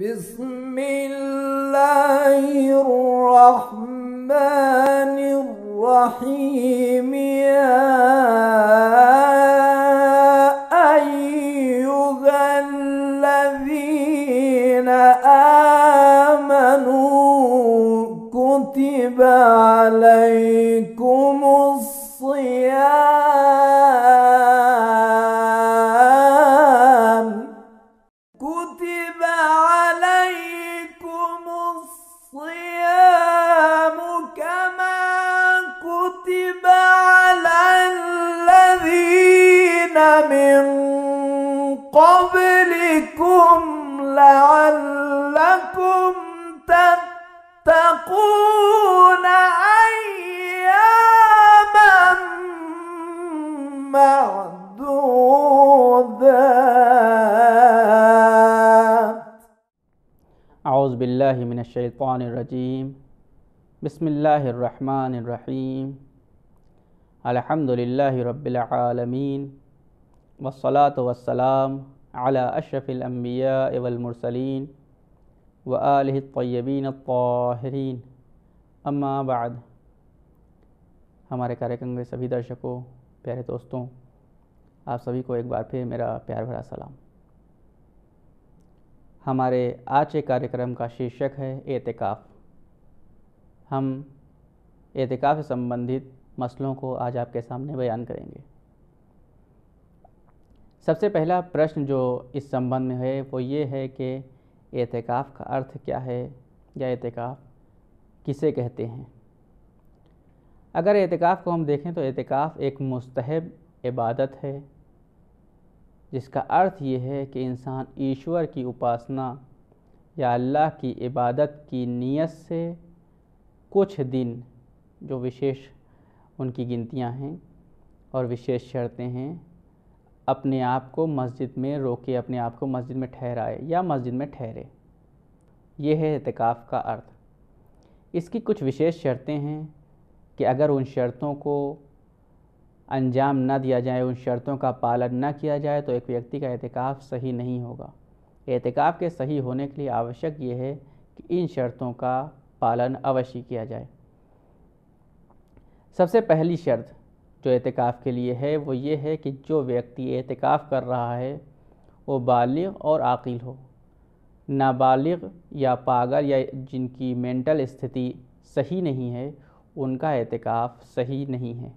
بسم الله الرحمن الرحيم يا أيها الذين آمنوا كتب عليكم मिनशैफ़ानरजीम बसमीम अलहमदिल्ला रबालमीन वसलात वसलाम अला अशरफिल्बिया वलमरसलिन व आलतबीन ताहरीन अम्मा बाद हमारे कार्यक्रम के सभी दर्शकों प्यारे दोस्तों आप सभी को एक बार फिर मेरा प्यार भरा सलाम हमारे आज के कार्यक्रम का शीर्षक है एहतिकाफ़ हम एहतिकाफ़ से संबंधित मसलों को आज आपके सामने बयान करेंगे सबसे पहला प्रश्न जो इस संबंध में है वो ये है कि एहतिकाफ़ का अर्थ क्या है या एतिकाफ किसे कहते हैं अगर एहतिकाफ़ को हम देखें तो एहतिकाफ़ एक मुस्तहब इबादत है जिसका अर्थ ये है कि इंसान ईश्वर की उपासना या अल्लाह की इबादत की नीयत से कुछ दिन जो विशेष उनकी गिनतियां हैं और विशेष शर्तें हैं अपने आप को मस्जिद में रोके अपने आप को मस्जिद में ठहराए या मस्जिद में ठहरे ये है एहतिकाफ़ का अर्थ इसकी कुछ विशेष शर्तें हैं कि अगर उन शर्तों को अंजाम न दिया जाए उन शर्तों का पालन न किया जाए तो एक व्यक्ति का एहतिकाफ़ सही नहीं होगा एहतिकाफ़ के सही होने के लिए आवश्यक ये है कि इन शर्तों का पालन अवश्य किया जाए सबसे पहली शर्त जो एहतिकाफ़ के लिए है वो ये है कि जो व्यक्ति एहतिकाफ़ कर रहा है वो बालिग और आकिल हो नाबालिग या पागल या जिनकी मेंटल स्थिति सही नहीं है उनका एहतिकाफ़ सही नहीं है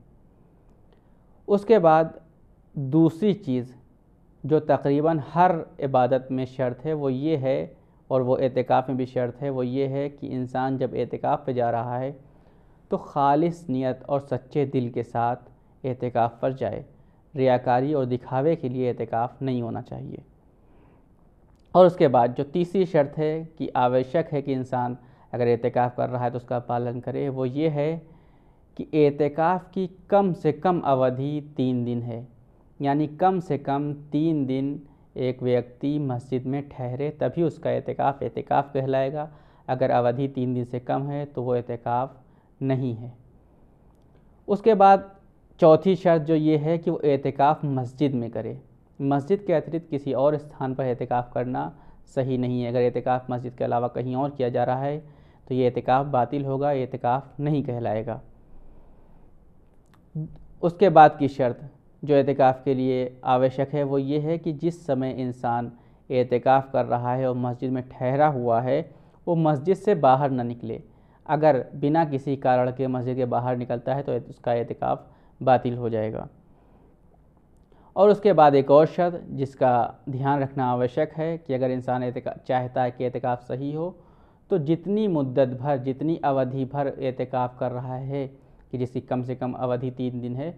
उसके बाद दूसरी चीज़ जो तकरीबन हर इबादत में शर्त है वो ये है और वो एतिकाफ़ में भी शर्त है वो ये है कि इंसान जब एतिकाफ़ पर जा रहा है तो खालिस नीयत और सच्चे दिल के साथ एतिकाफ़ पर जाए रियाकारी और दिखावे के लिए एतिकाफ़ नहीं होना चाहिए और उसके बाद जो तीसरी शर्त है कि आवश्यक है कि इंसान अगर एतिकाफ कर रहा है तो उसका पालन करे वो ये है कि एतकाफ़ की कम से कम अवधि तीन दिन है यानी कम से कम तीन दिन एक व्यक्ति मस्जिद में ठहरे तभी उसका एहतिकाफ़ एहतिकाफ़ कहलाएगा अगर अवधि तीन दिन से कम है तो वो एहतिकाफ़ नहीं है उसके बाद चौथी शर्त जो ये है कि वो एहतिकाफ़ मस्जिद में करे मस्जिद के अतिरिक्त किसी और स्थान पर एहतिकाफ़ करना सही नहीं है अगर एहतिकाफ़ मस्जिद के अलावा कहीं और किया जा रहा है तो ये एहतिकाफ़ बातिल होगा एहतिकाफ़ नहीं कहलाएगा उसके बाद की शर्त जो एहतिकाफ़ के लिए आवश्यक है वो ये है कि जिस समय इंसान एहतिकाफ़ कर रहा है और मस्जिद में ठहरा हुआ है वो मस्जिद से बाहर ना निकले अगर बिना किसी कारण के मस्जिद के बाहर निकलता है तो उसका एहतिकाफ़ बातिल हो जाएगा और उसके बाद एक और शर्त जिसका ध्यान रखना आवश्यक है कि अगर इंसान चाहता है कि एहतिकाफ़ सही हो तो जितनी मुद्दत भर जितनी अवधि भर एहतिकाफ़ कर रहा है कि जिसकी कम से कम अवधि तीन दिन है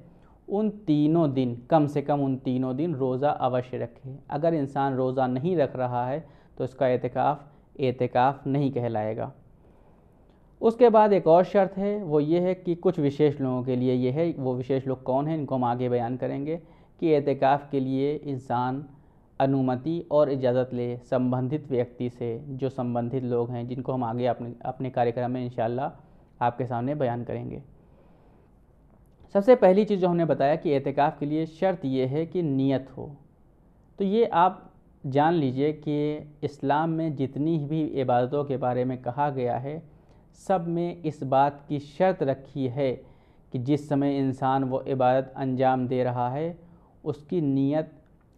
उन तीनों दिन कम से कम उन तीनों दिन रोज़ा अवश्य रखें अगर इंसान रोज़ा नहीं रख रहा है तो इसका एहतिकाफ़ एहतिकाफ़ नहीं कहलाएगा उसके बाद एक और शर्त है वो ये है कि कुछ विशेष लोगों के लिए ये है वो विशेष लोग कौन हैं इनको हम आगे बयान करेंगे कि एहतिकाफ़ के लिए इंसान अनुमति और इजाज़त ले संबंधित व्यक्ति से जो संबंधित लोग हैं जिनको हम आगे अपने अपने कार्यक्रम में इन आपके सामने बयान करेंगे सबसे पहली चीज़ जो हमने बताया कि एहतिकाफ़ के लिए शर्त ये है कि नीयत हो तो ये आप जान लीजिए कि इस्लाम में जितनी भी इबादतों के बारे में कहा गया है सब में इस बात की शर्त रखी है कि जिस समय इंसान वो इबादत अंजाम दे रहा है उसकी नीयत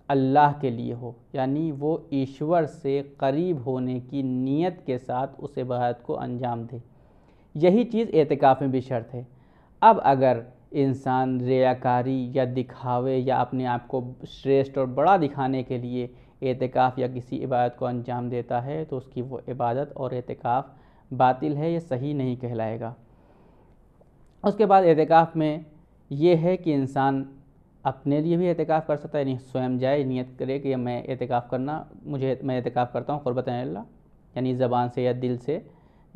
अल्लाह के लिए हो यानी वो ईश्वर से करीब होने की नीयत के साथ उस इबादत को अंजाम दे यही चीज़ एहतिकाफ़ में भी शर्त है अब अगर इंसान रियाकारी या दिखावे या अपने आप को श्रेष्ठ और बड़ा दिखाने के लिए एहतिकाफ़ या किसी इबादत को अंजाम देता है तो उसकी वो इबादत और एहतिकाफ़ बातिल है ये सही नहीं कहलाएगा उसके बाद एहतिकाफ़ में ये है कि इंसान अपने लिए भी एहतिकाफ़ कर सकता है यानी स्वयं जाए नियत करे कि मैं एहतिकाफ़ करना मुझे मैं एहतिकाफ़ करता हूँ क़ुरबत अल्लाह यानी ज़बान से या दिल से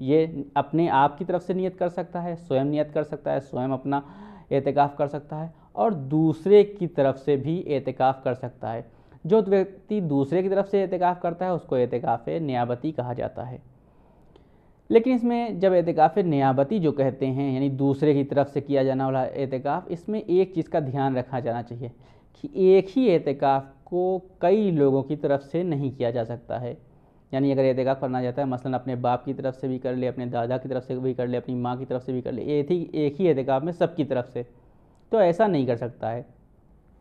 ये अपने आप की तरफ से नियत कर सकता है स्वयं नियत कर सकता है स्वयं अपना एहतिकाफ़ कर सकता है और दूसरे की तरफ से भी एहतिकाफ़ कर सकता है जो व्यक्ति दूसरे की तरफ से एहतिकाफ़ करता है उसको एहतिकाफ़ नियाबती कहा जाता है लेकिन इसमें जब एहतिकाफ़ नियाबती जो कहते हैं यानी दूसरे की तरफ से किया जाने वाला एहतिकाफ़ इसमें एक चीज़ का ध्यान रखा जाना चाहिए कि एक ही एहतिकाफ़ को कई लोगों की तरफ से नहीं किया जा सकता है यानी अगर एहतिकाफ़ करना चाहता है मसलन अपने बाप की तरफ से भी कर ले अपने दादा की तरफ से भी कर ले अपनी माँ की तरफ से भी कर ले एक ही एहतिकाफ़ में सबकी तरफ से तो ऐसा नहीं कर सकता है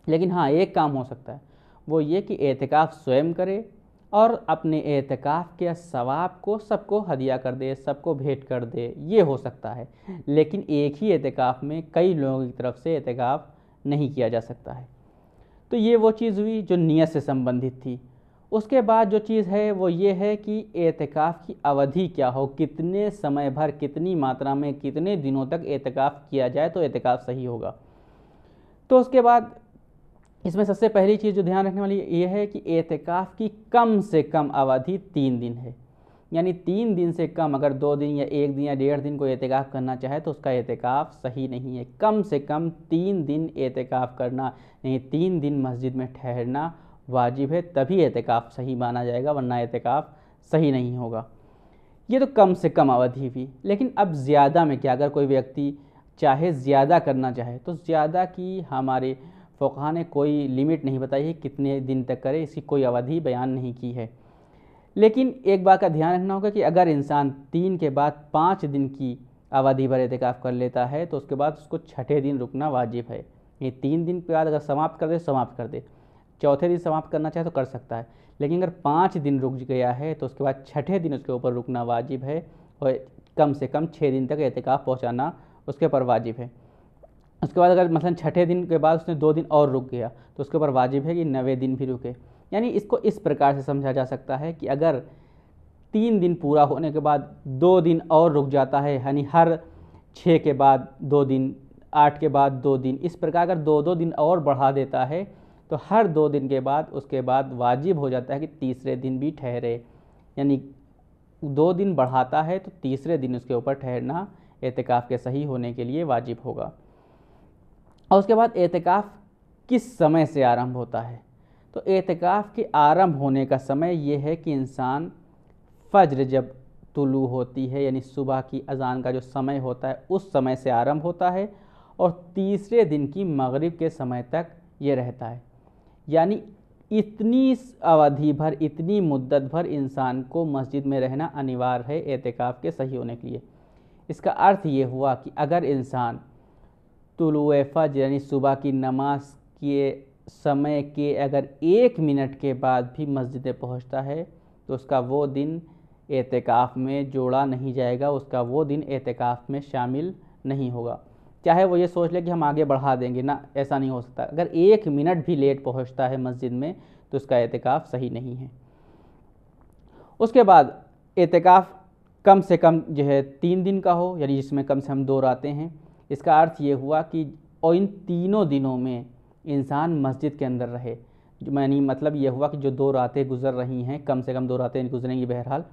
लेकिन हाँ एक काम हो सकता है वो ये कि एहतिकाफ़ स्वयं करे और अपने एहतिकाफ़ के सवाब को सबको हदिया कर दे सबको भेंट कर दे ये हो सकता है लेकिन एक ही एहतिकाफ़ में कई लोगों की तरफ से एहतिकाफ़ नहीं किया जा सकता है तो ये वो चीज़ हुई जो नीयत से संबंधित थी उसके बाद जो चीज़ है वो ये है कि एहतिकाफ़ की अवधि क्या हो कितने समय भर कितनी मात्रा में कितने दिनों तक एहतिकाफ़ किया जाए तो एहतिकाफ़ सही होगा तो उसके बाद इसमें सबसे पहली चीज़ जो ध्यान रखने वाली ये है कि एहतिकाफ़ की कम से कम अवधि तीन दिन है यानी तीन दिन से कम अगर दो दिन या एक दिन या डेढ़ दिन को एहतिकाफ़ करना चाहे तो उसका एहतिकाफ़ सही नहीं है कम से कम तीन दिन एहतिकाफ़ करना यानी तीन दिन मस्जिद में ठहरना वाजिब है तभी एहतिकाफ़ सही माना जाएगा वरना एहतिकाफ़ सही नहीं होगा ये तो कम से कम अवधि भी लेकिन अब ज़्यादा में क्या अगर कोई व्यक्ति चाहे ज़्यादा करना चाहे तो ज़्यादा की हमारे फ़ुका ने कोई लिमिट नहीं बताई है कितने दिन तक करे इसकी कोई अवधि बयान नहीं की है लेकिन एक बात का ध्यान रखना होगा कि अगर इंसान तीन के बाद पाँच दिन की अवधि भर एहतिकाफ़ कर लेता है तो उसके बाद उसको छठे दिन रुकना वाजिब है ये तीन दिन के बाद अगर समाप्त कर दे समाप्त कर दे चौथे दिन समाप्त करना चाहे तो कर सकता है लेकिन अगर पाँच दिन रुक गया है तो उसके बाद छठे दिन उसके ऊपर रुकना वाजिब है और कम से कम छः दिन तक एहतिकाफ़ पहुँचाना उसके ऊपर वाजिब है उसके बाद अगर मसलन छठे दिन के बाद उसने दो दिन और रुक गया तो उसके ऊपर वाजिब है कि नवे दिन भी रुके यानी इसको इस प्रकार से समझा जा सकता है कि अगर तीन दिन पूरा होने के बाद दो दिन और रुक जाता है यानी हर छः के बाद दो दिन आठ के बाद दो दिन इस प्रकार अगर दो दो दिन और बढ़ा देता है तो हर दो दिन के बाद उसके बाद वाजिब हो जाता है कि तीसरे दिन भी ठहरे यानी दो दिन बढ़ाता है तो तीसरे दिन उसके ऊपर ठहरना एहतिकाफ़ के सही होने के लिए वाजिब होगा और उसके बाद एहतिकाफ़ किस समय से आरंभ होता है तो एहतिकाफ़ के आरंभ होने का समय यह है कि इंसान फज्र जब तुलू होती है यानी सुबह की अजान का जो समय होता है उस समय से आरंभ होता है और तीसरे दिन की मगरिब के समय तक ये रहता है यानी इतनी अवधि भर इतनी मुद्दत भर इंसान को मस्जिद में रहना अनिवार्य है एहतिकाफ़ के सही होने के लिए इसका अर्थ ये हुआ कि अगर इंसान तुलु यानी सुबह की नमाज के समय के अगर एक मिनट के बाद भी मस्जिद पहुँचता है तो उसका वो दिन एहतिकाफ़ में जोड़ा नहीं जाएगा उसका वो दिन एहतिकाफ़ में शामिल नहीं होगा क्या है वो ये सोच ले कि हम आगे बढ़ा देंगे ना ऐसा नहीं हो सकता अगर एक मिनट भी लेट पहुँचता है मस्जिद में तो उसका एहतिकाफ़ सही नहीं है उसके बाद एहतिकाफ़ कम से कम जो है तीन दिन का हो यानी जिसमें कम से कम दो रातें हैं इसका अर्थ ये हुआ कि और इन तीनों दिनों में इंसान मस्जिद के अंदर रहे यानी मतलब ये हुआ कि जो दो रातें गुजर रही हैं कम से कम दो रातें गुजरेंगी बहरहाल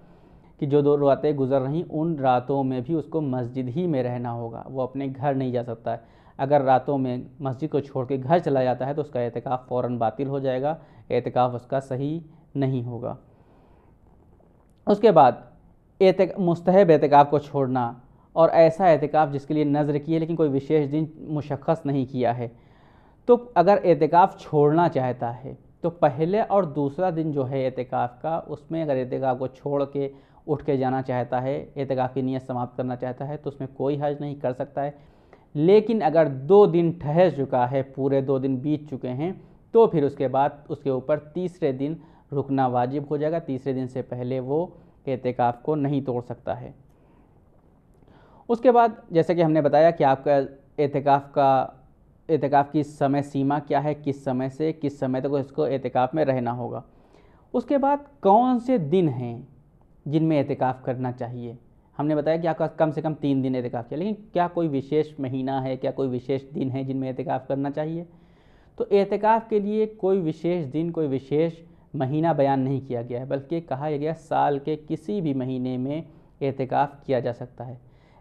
कि जो दो रातें गुजर रही उन रातों में भी उसको मस्जिद ही में रहना होगा वो अपने घर नहीं जा सकता है अगर रातों में मस्जिद को छोड़ के घर चला जाता है तो उसका एहतिकाफ़ फ़ौर बातिल हो जाएगा एहतिकाफ़ उसका सही नहीं होगा उसके बाद एहतिक मुस्तहब एहतिकाफ़ को छोड़ना और ऐसा एहतिकाफ़ जिसके लिए नज़र की है लेकिन कोई विशेष दिन मुशखस नहीं किया है तो अगर एहतिकाफ़ छोड़ना चाहता है तो पहले और दूसरा दिन जो है एहतिकाफ़ का उसमें अगर एहतिकाफ़ को छोड़ के उठ के जाना चाहता है की नीयत समाप्त करना चाहता है तो उसमें कोई हर्ज नहीं कर सकता है लेकिन अगर दो दिन ठहर चुका है पूरे दो दिन बीत चुके हैं तो फिर उसके बाद उसके ऊपर तीसरे दिन रुकना वाजिब हो जाएगा तीसरे दिन से पहले वो एहतिकाफ़ को नहीं तोड़ सकता है उसके बाद जैसे कि हमने बताया कि आपका एहतिकाफ़ का एहतिकाफ़ की समय सीमा क्या है किस समय से किस समय तक तो इसको एहतिकाफ़ में रहना होगा उसके बाद कौन से दिन हैं जिनमें एहतिकाफ़ करना चाहिए हमने बताया कि आपका कम से कम तीन दिन एहतिकाफ़ चाहिए लेकिन क्या कोई विशेष महीना है क्या कोई विशेष दिन है जिनमें एहतिकाफ़ करना चाहिए तो एहतिकाफ़ के लिए कोई विशेष दिन कोई विशेष महीना बयान नहीं किया गया है बल्कि कहा गया साल के किसी भी महीने में एहतिकाफ़ किया जा सकता है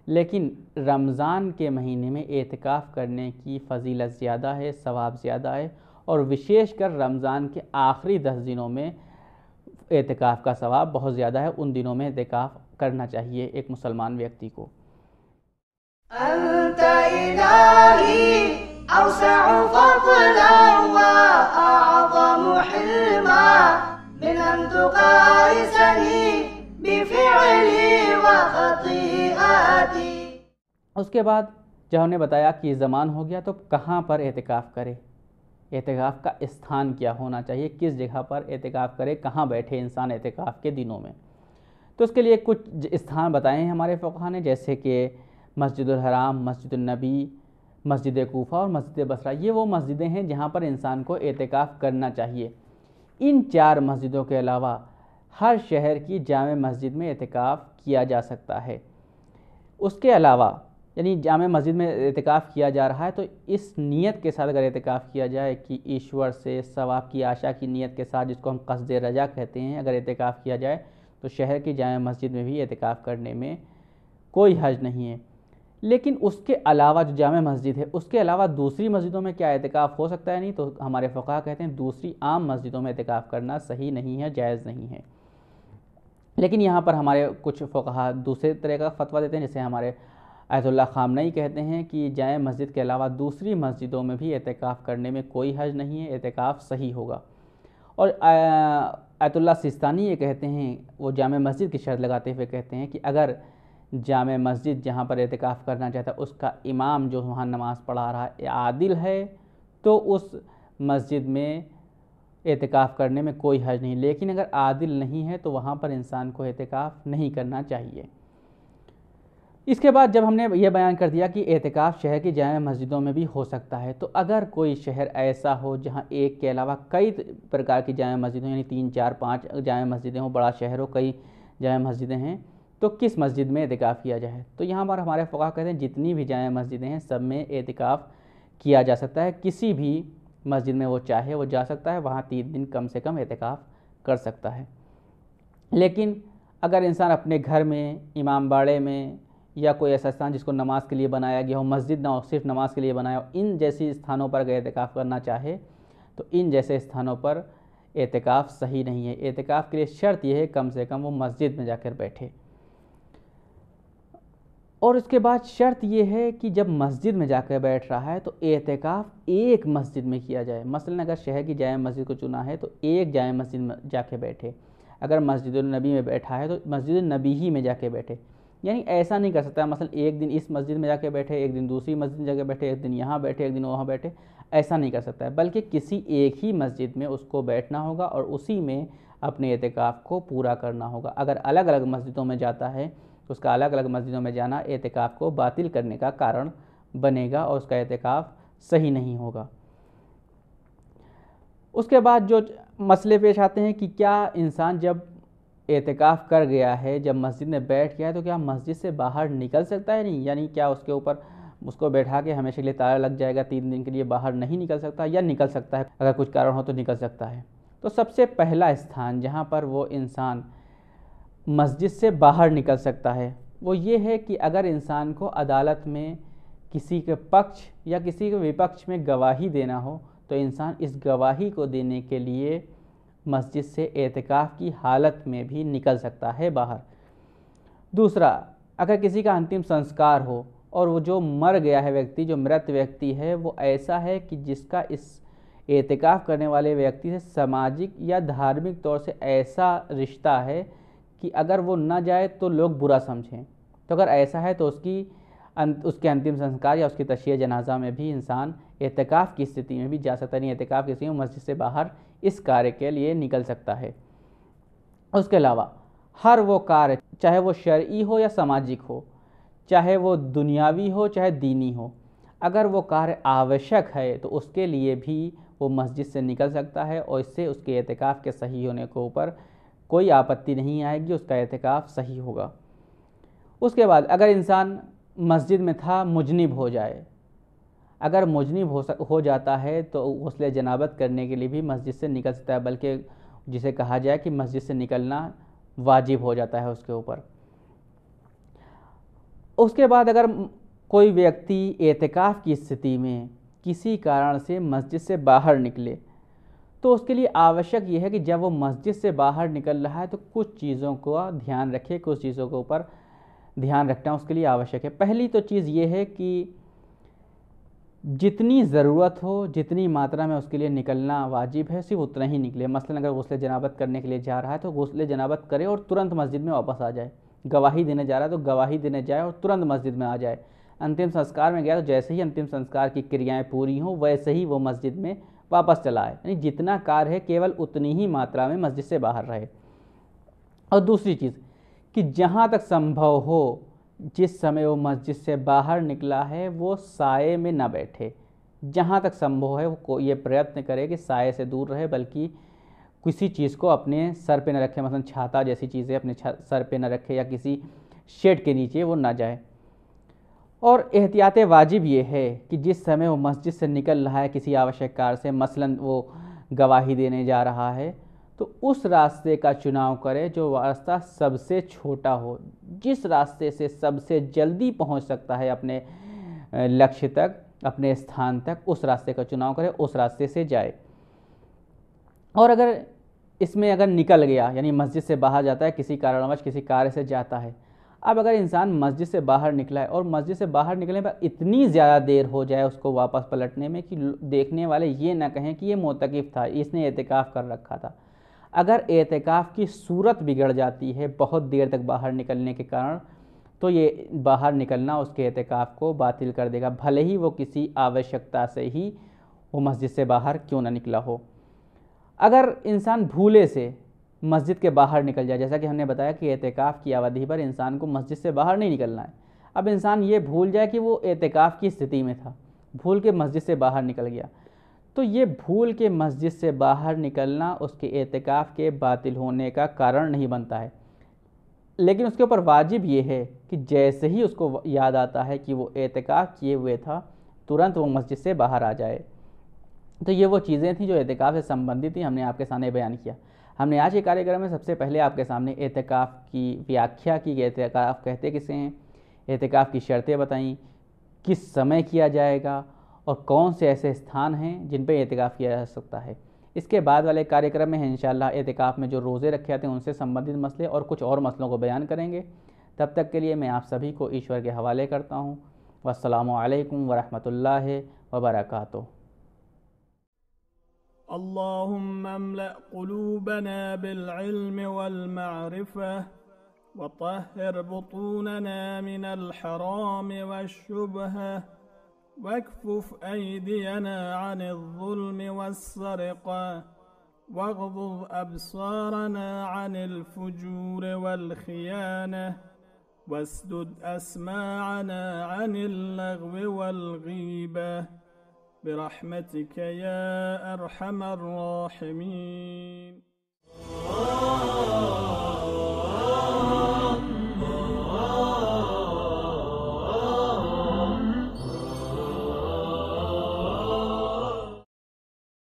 लेकिन रमज़ान के महीने में एहतिकाफ़ करने की फजीलत ज़्यादा है सवाब ज़्यादा है और विशेषकर रमज़ान के आखिरी दस दिनों में एहतिकाफ़ का सवाब बहुत ज़्यादा है उन दिनों में एहतिकाफ़ करना चाहिए एक मुसलमान व्यक्ति को उसके बाद जब हमने बताया कि ये ज़मान हो गया तो कहाँ पर एहतिकाफ़ करे एहतिकाफ़ का स्थान क्या होना चाहिए किस जगह पर एहतिकाफ़ करे कहाँ बैठे इंसान एहतिकाफ़ के दिनों में तो उसके लिए कुछ स्थान बताए हैं हमारे फ़ुका ने जैसे कि मस्जिद मस्जिदनबी मस्जिद कोफ़ा और मस्जिद बसरा ये वो मस्जिदें हैं जहाँ पर इंसान को एहतिकाफ़ करना चाहिए इन चार मस्जिदों के अलावा हर शहर की जाम मस्जिद में एहतिकाफ़ किया जा सकता है उसके अलावा यानी जाम मस्जिद में अहतिकाफ़ किया जा रहा है तो इस नीयत के साथ अगर अहतिकाफ़ किया जाए कि ईश्वर से सवाब की आशा की नीयत के साथ जिसको हम कसद रजा कहते हैं अगर अहतिकाफ़ किया जाए तो शहर की जाम मस्जिद में भी अहतिकाफ़ करने में कोई हज नहीं है लेकिन उसके अलावा जो जाम मस्जिद है उसके अलावा दूसरी मस्जिदों में क्या अहतिकाफ़ हो सकता है नहीं तो हमारे फ़ुका कहते हैं दूसरी आम मस्जिदों में अहतिकाफ़ करना सही नहीं है जायज़ नहीं है लेकिन यहाँ पर हमारे कुछ फ़ुका दूसरे तरह का फतवा देते हैं जैसे हमारे आयतुल्ला खामनई कहते हैं कि जाए मस्जिद के अलावा दूसरी मस्जिदों में भी एहतिकाफ़ करने में कोई हज नहीं है एहतिकाफ़ सही होगा और आयतुल्ला सिस्तानी ये कहते हैं वो जाम मस्जिद की शर्त लगाते हुए कहते हैं कि अगर जाम मस्जिद जहाँ पर एहतिकाफ़ करना चाहता है उसका इमाम जो वहाँ नमाज़ पढ़ा रहा है आदिल है तो उस मस्जिद में एहतिकाफ़ करने में कोई हज नहीं लेकिन अगर आदिल नहीं है तो वहाँ पर इंसान को एहतिकाफ़ नहीं करना चाहिए इसके बाद जब हमने यह बयान कर दिया कि एहतिकाफ़ शहर की जाम मस्जिदों में भी हो सकता है तो अगर कोई शहर ऐसा हो जहाँ एक के अलावा कई प्रकार की जाम मस्जिदें यानी तीन चार पाँच जाम मस्जिदें हों बड़ा शहर हो कई जाम मस्जिदें हैं तो किस मस्जिद में एहतिकाफ़ किया जाए तो यहाँ पर हमारे फ़ुका कहते हैं जितनी भी जाम मस्जिदें हैं सब में एहतिकाफ़ किया जा सकता है किसी भी मस्जिद में वो चाहे वो जा सकता है वहाँ तीन दिन कम से कम एहतिकाफ़ कर सकता है लेकिन अगर इंसान अपने घर में इमाम बाड़े में या कोई ऐसा स्थान जिसको नमाज के लिए बनाया गया हो मस्जिद ना हो सिर्फ नमाज के लिए बनाया हो इन जैसी स्थानों पर अगर एहतिकाफ़ करना चाहे तो इन जैसे स्थानों पर एहतिकाफ़ सही नहीं है एहतिकाफ़ के लिए शर्त यह है कम से कम वो मस्जिद में जाकर बैठे और उसके बाद शर्त यह है कि जब मस्जिद में जाकर बैठ रहा है तो एहतिकाफ़ एक मस्जिद में किया जाए मसलन अगर शहर की जाए मस्जिद को चुना है तो एक जाए मस्जिद में जाके बैठे अगर मस्जिद नबी में बैठा है तो मस्जिद नबी ही में जाके बैठे यानी ऐसा नहीं कर सकता मसल एक दिन इस मस्जिद में जाके बैठे एक दिन दूसरी मस्जिद में जाके बैठे एक दिन यहाँ बैठे एक दिन वहाँ बैठे ऐसा नहीं कर सकता है बल्कि किसी एक ही मस्जिद में उसको बैठना होगा और उसी में अपने एहतिकाफ़ को पूरा करना होगा अगर अलग अलग मस्जिदों में जाता है तो उसका अलग अलग मस्जिदों में जाना एहतिकाफ़ को बातिल करने का कारण बनेगा और उसका एहतिकाफ़ सही नहीं होगा उसके बाद जो मसले पेश आते हैं कि क्या इंसान जब एहतिकाफ़ कर गया है जब मस्जिद में बैठ गया है तो क्या मस्जिद से बाहर निकल सकता है नहीं यानी क्या उसके ऊपर उसको बैठा के हमेशा के लिए ताला लग जाएगा तीन दिन के लिए बाहर नहीं निकल सकता या निकल सकता है अगर कुछ कारण हो तो निकल सकता है तो सबसे पहला स्थान जहाँ पर वो इंसान मस्जिद से बाहर निकल सकता है वो ये है कि अगर इंसान को अदालत में किसी के पक्ष या किसी के विपक्ष में गवाही देना हो तो इंसान इस गवाही को देने के लिए मस्जिद से एहतिकाफ़ की हालत में भी निकल सकता है बाहर दूसरा अगर किसी का अंतिम संस्कार हो और वो जो मर गया है व्यक्ति जो मृत व्यक्ति है वो ऐसा है कि जिसका इस एहतिकाफ़ करने वाले व्यक्ति से सामाजिक या धार्मिक तौर से ऐसा रिश्ता है कि अगर वो ना जाए तो लोग बुरा समझें तो अगर ऐसा है तो उसकी उसके अंतिम संस्कार या उसकी तशिया जनाजा में भी इंसान एहतिकाफ़ की स्थिति में भी जा सकता नहीं एहतिकाफ़ की स्थिति में मस्जिद से बाहर इस कार्य के लिए निकल सकता है उसके अलावा हर वो कार्य चाहे वो शर्ई हो या सामाजिक हो चाहे वो दुनियावी हो चाहे दीनी हो अगर वो कार्य आवश्यक है तो उसके लिए भी वो मस्जिद से निकल सकता है और इससे उसके एहतिकाफ़ के सही होने के ऊपर कोई आपत्ति नहीं आएगी उसका एहतिकाफ़ सही होगा उसके बाद अगर इंसान मस्जिद में था मुजनिब हो जाए अगर मुजनिब हो सक हो जाता है तो गसल जनाबत करने के लिए भी मस्जिद से निकल सकता है बल्कि जिसे कहा जाए कि मस्जिद से निकलना वाजिब हो जाता है उसके ऊपर उसके बाद अगर कोई व्यक्ति एहतिकाफ़ की स्थिति में किसी कारण से मस्जिद से बाहर निकले तो उसके लिए आवश्यक यह है कि जब वो मस्जिद से बाहर निकल रहा है तो कुछ चीज़ों का ध्यान रखे कुछ चीज़ों के ऊपर ध्यान रखना उसके लिए आवश्यक है पहली तो चीज़ ये है कि जितनी ज़रूरत हो जितनी मात्रा में उसके लिए निकलना वाजिब है सिर्फ उतना ही निकले मसलन अगर गौसले जनाबत करने के लिए जा रहा है तो गौसले जनाबत करे और तुरंत मस्जिद में वापस आ जाए गवाही देने जा रहा है तो गवाही देने जाए और तुरंत मस्जिद में आ जाए अंतिम संस्कार में गया तो जैसे ही अंतिम संस्कार की क्रियाएँ पूरी हों वैसे ही वो मस्जिद में वापस चला आए यानी जितना कार्य है केवल उतनी ही मात्रा में मस्जिद से बाहर रहे और दूसरी चीज़ कि जहाँ तक संभव हो जिस समय वो मस्जिद से बाहर निकला है वो साय में ना बैठे जहाँ तक संभव है वो ये प्रयत्न करे कि साय से दूर रहे बल्कि किसी चीज़ को अपने सर पे न रखे मतलब छाता जैसी चीज़ें अपने सर पे न रखे या किसी शेड के नीचे वो ना जाए और एहतियात वाजिब ये है कि जिस समय वो मस्जिद से निकल रहा है किसी आवश्यक कार से मसलन वो गवाही देने जा रहा है तो उस रास्ते का चुनाव करें जो रास्ता सबसे छोटा हो जिस रास्ते से सबसे जल्दी पहुंच सकता है अपने लक्ष्य तक अपने स्थान तक उस रास्ते का चुनाव करें उस रास्ते से जाए और अगर इसमें अगर निकल गया यानी मस्जिद से बाहर जाता है किसी कारणवश किसी कार्य से जाता है अब अगर इंसान मस्जिद से बाहर निकला है और मस्जिद से बाहर निकलने पर इतनी ज़्यादा देर हो जाए उसको वापस पलटने में कि देखने वाले ये ना कहें कि ये मोतकफ़ था इसने एहतिकाफ़ कर रखा था अगर एहतिकाफ़ की सूरत बिगड़ जाती है बहुत देर तक बाहर निकलने के कारण तो ये बाहर निकलना उसके एहतिकाफ़ को बातिल कर देगा भले ही वो किसी आवश्यकता से ही वो मस्जिद से बाहर क्यों ना निकला हो अगर इंसान भूले से मस्जिद के बाहर निकल जाए जैसा कि हमने बताया कि एहतिकाफ़ की अवधि पर इंसान को मस्जिद से बाहर नहीं निकलना है अब इंसान ये भूल जाए कि वो एहतिकाफ़ की स्थिति में था भूल के मस्जिद से बाहर निकल गया तो ये भूल के मस्जिद से बाहर निकलना उसके एहतिकाफ़ के बातिल होने का कारण नहीं बनता है लेकिन उसके ऊपर वाजिब ये है कि जैसे ही उसको याद आता है कि वो एहतिकाफ़ किए हुए था तुरंत वो मस्जिद से बाहर आ जाए तो ये वो चीज़ें थी जो एहतिकाफ़ से संबंधित थी हमने आपके सामने बयान किया हमने आज के कार्यक्रम में सबसे पहले आपके सामने एहतिकाफ़ की व्याख्या की एहतिकाफ़ कहते किसे हैं एहतिकाफ़ की शर्तें बताई किस समय किया जाएगा और कौन से ऐसे स्थान हैं जिन पर एहतिकाफ़ किया जा सकता है इसके बाद वाले कार्यक्रम में इन एहतिकाफ़ में जो रोज़े रखे जाते हैं उनसे संबंधित मसले और कुछ और मसलों को बयान करेंगे तब तक के लिए मैं आप सभी को ईश्वर के हवाले करता हूँ वालकम वरहमल वबरकू اللهم املأ قلوبنا بالعلم والمعرفة وطهر بطوننا من الحرام واكفف أيدينا عن الظلم والسرقة واغضض أبصارنا عن الفجور والخيانة واسدد أسماعنا عن اللغو والغيبة برحمتك يا أرحم الراحمين